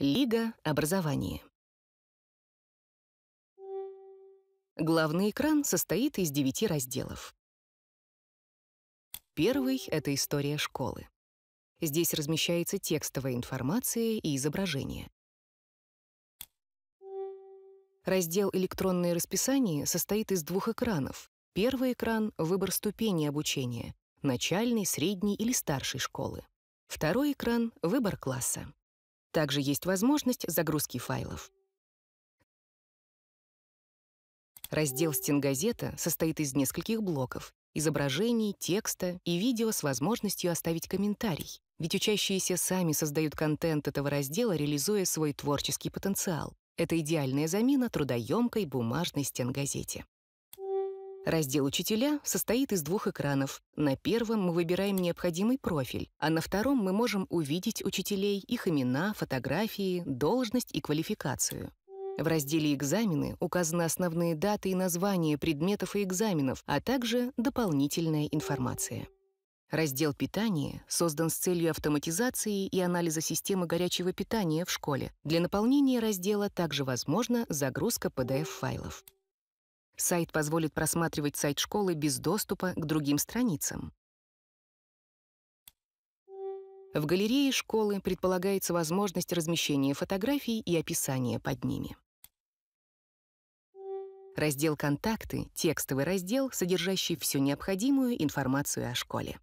Лига образования. Главный экран состоит из девяти разделов. Первый — это история школы. Здесь размещается текстовая информация и изображения. Раздел «Электронное расписание» состоит из двух экранов. Первый экран — выбор ступени обучения — начальной, средней или старшей школы. Второй экран — выбор класса. Также есть возможность загрузки файлов. Раздел «Стенгазета» состоит из нескольких блоков — изображений, текста и видео с возможностью оставить комментарий. Ведь учащиеся сами создают контент этого раздела, реализуя свой творческий потенциал. Это идеальная замена трудоемкой бумажной стенгазете. Раздел «Учителя» состоит из двух экранов. На первом мы выбираем необходимый профиль, а на втором мы можем увидеть учителей, их имена, фотографии, должность и квалификацию. В разделе «Экзамены» указаны основные даты и названия предметов и экзаменов, а также дополнительная информация. Раздел «Питание» создан с целью автоматизации и анализа системы горячего питания в школе. Для наполнения раздела также возможна загрузка PDF-файлов. Сайт позволит просматривать сайт школы без доступа к другим страницам. В галерее школы предполагается возможность размещения фотографий и описания под ними. Раздел «Контакты» — текстовый раздел, содержащий всю необходимую информацию о школе.